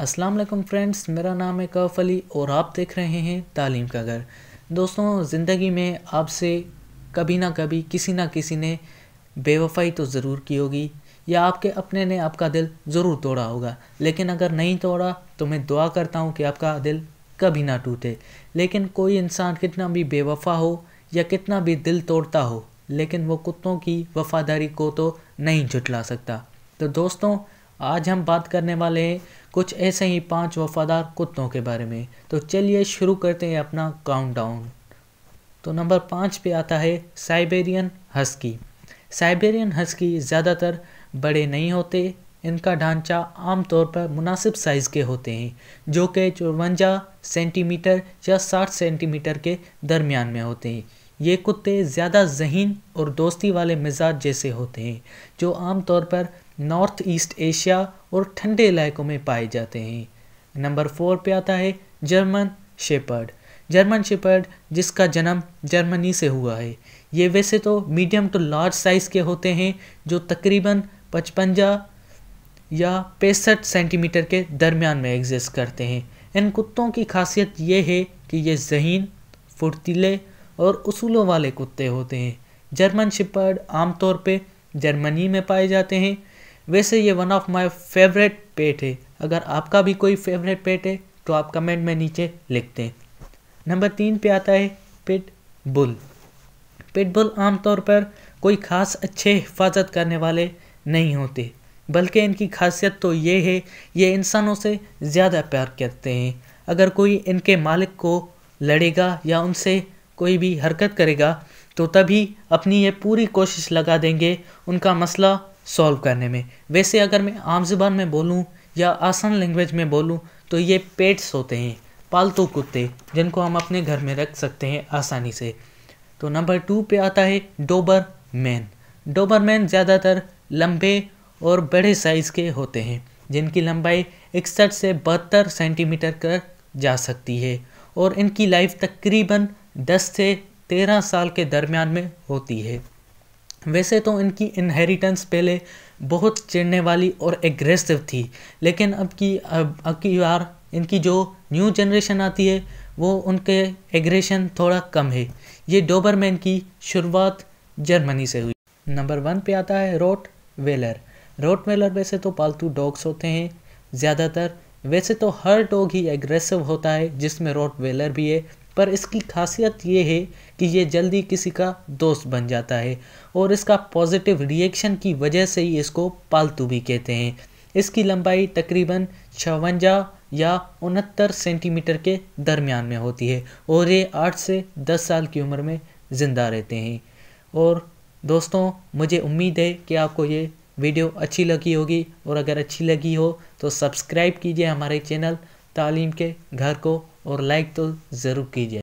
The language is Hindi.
असलम फ्रेंड्स मेरा नाम है कौफ अली और आप देख रहे हैं तालीम का घर दोस्तों ज़िंदगी में आपसे कभी ना कभी किसी ना किसी ने बेवफाई तो ज़रूर की होगी या आपके अपने ने आपका दिल ज़रूर तोड़ा होगा लेकिन अगर नहीं तोड़ा तो मैं दुआ करता हूँ कि आपका दिल कभी ना टूटे लेकिन कोई इंसान कितना भी बेवफा हो या कितना भी दिल तोड़ता हो लेकिन वो कुत्तों की वफादारी को तो नहीं जुटला सकता तो दोस्तों आज हम बात करने वाले हैं कुछ ऐसे ही पांच वफादार कुत्तों के बारे में तो चलिए शुरू करते हैं अपना काउंटडाउन तो नंबर पाँच पे आता है साइबेरियन हस्की साइबेरियन हस्की ज़्यादातर बड़े नहीं होते इनका ढांचा आमतौर पर मुनासिब साइज़ के होते हैं जो कि चौवंजा सेंटीमीटर या साठ सेंटीमीटर के दरमियान में होते हैं ये कुत्ते ज़्यादा जहीन और दोस्ती वाले मिजाज जैसे होते हैं जो आमतौर पर नॉर्थ ईस्ट एशिया और ठंडे इलाकों में पाए जाते हैं नंबर फोर पे आता है जर्मन शेपर्ड जर्मन शेपर्ड जिसका जन्म जर्मनी से हुआ है ये वैसे तो मीडियम टू लार्ज साइज़ के होते हैं जो तकरीबन पचपंजा या पैंसठ सेंटीमीटर के दरमियान में एग्जिस्ट करते हैं इन कुत्तों की खासियत ये है कि ये जहीन फुर्तीले और उसूलों वाले कुत्ते होते हैं जर्मन शिपर्ड आमतौर पे जर्मनी में पाए जाते हैं वैसे ये one of my favourite pet है अगर आपका भी कोई फेवरेट पेट है तो आप कमेंट में नीचे लिखते हैं नंबर तीन पे आता है पिट बुल पिट बुल आमतौर पर कोई ख़ास अच्छे हिफाजत करने वाले नहीं होते बल्कि इनकी खासियत तो ये है ये इंसानों से ज़्यादा प्यार करते हैं अगर कोई इनके मालिक को लड़ेगा या उनसे कोई भी हरकत करेगा तो तभी अपनी ये पूरी कोशिश लगा देंगे उनका मसला सॉल्व करने में वैसे अगर मैं आम जबान में बोलूँ या आसान लैंग्वेज में बोलूँ तो ये पेट्स होते हैं पालतू कुत्ते जिनको हम अपने घर में रख सकते हैं आसानी से तो नंबर टू पे आता है डोबर मैन डोबर मैन ज़्यादातर लंबे और बड़े साइज़ के होते हैं जिनकी लंबाई इकसठ से बहत्तर सेंटीमीटर कर जा सकती है और इनकी लाइफ तकरीबन दस से तेरह साल के दरमियान में होती है वैसे तो इनकी इनहेरिटेंस पहले बहुत चिड़ने वाली और एग्रेसिव थी लेकिन अब की अब, अब की बार इनकी जो न्यू जनरेशन आती है वो उनके एग्रेशन थोड़ा कम है ये डोबरमैन की शुरुआत जर्मनी से हुई नंबर वन पे आता है रोट वेलर रोट वेलर वैसे तो पालतू डॉग्स होते हैं ज़्यादातर वैसे तो हर डॉग ही एग्रेसिव होता है जिसमें रोट वेलर भी है पर इसकी खासियत ये है कि ये जल्दी किसी का दोस्त बन जाता है और इसका पॉजिटिव रिएक्शन की वजह से ही इसको पालतू भी कहते हैं इसकी लंबाई तकरीबन छवंजा या उनहत्तर सेंटीमीटर के दरमियान में होती है और ये आठ से दस साल की उम्र में ज़िंदा रहते हैं और दोस्तों मुझे उम्मीद है कि आपको ये वीडियो अच्छी लगी होगी और अगर अच्छी लगी हो तो सब्सक्राइब कीजिए हमारे चैनल तालीम के घर को और लाइक तो ज़रूर कीजिए